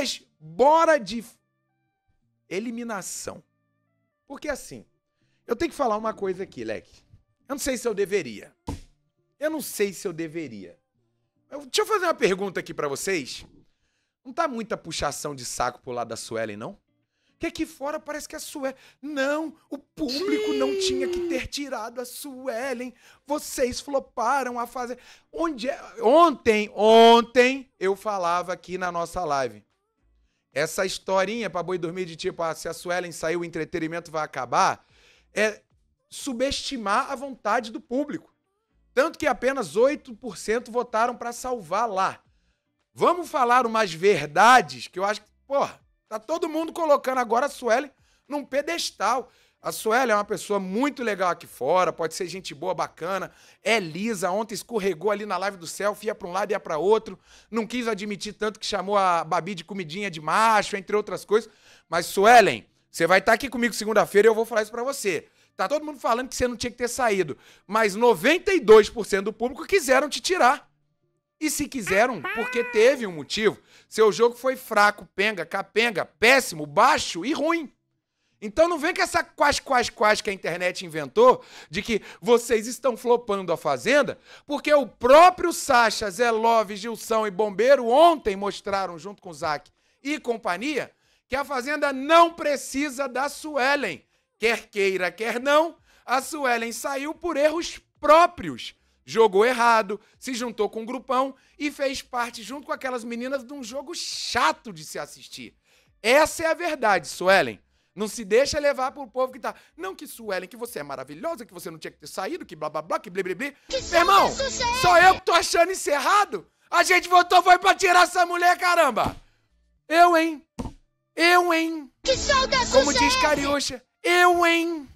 Mas bora de eliminação. Porque assim, eu tenho que falar uma coisa aqui, Leque. Eu não sei se eu deveria. Eu não sei se eu deveria. Eu, deixa eu fazer uma pergunta aqui para vocês. Não tá muita puxação de saco pro lado da Suelen, não? Que aqui fora parece que a Suelen. Não, o público Sim. não tinha que ter tirado a Suelen. Vocês floparam a fazer. Onde é? Ontem, ontem eu falava aqui na nossa live essa historinha para boi dormir de tipo, ah, se a Suelen sair, o entretenimento vai acabar, é subestimar a vontade do público. Tanto que apenas 8% votaram para salvar lá. Vamos falar umas verdades que eu acho que, porra, tá todo mundo colocando agora a Suelen num pedestal. A Suélia é uma pessoa muito legal aqui fora, pode ser gente boa, bacana. É lisa, ontem escorregou ali na live do selfie, ia para um lado, ia para outro. Não quis admitir tanto que chamou a Babi de comidinha de macho, entre outras coisas. Mas, Suelen, você vai estar tá aqui comigo segunda-feira e eu vou falar isso para você. Tá todo mundo falando que você não tinha que ter saído, mas 92% do público quiseram te tirar. E se quiseram, porque teve um motivo. Seu jogo foi fraco, penga, capenga, péssimo, baixo e ruim. Então não vem com essa quais, quais, quais que a internet inventou, de que vocês estão flopando a Fazenda, porque o próprio Sacha, Zé Love, Gilson e Bombeiro ontem mostraram, junto com o Zac e companhia, que a Fazenda não precisa da Suelen. Quer queira, quer não, a Suelen saiu por erros próprios. Jogou errado, se juntou com um grupão e fez parte, junto com aquelas meninas, de um jogo chato de se assistir. Essa é a verdade, Suelen. Não se deixa levar pro povo que tá. Não que Suelen, que você é maravilhosa, que você não tinha que ter saído, que blá blá blá, que blibli Que Meu irmão, só eu que tô achando isso errado. A gente votou foi pra tirar essa mulher, caramba. Eu, hein? Eu, hein? Que saudação Como diz Cariocha, eu, hein?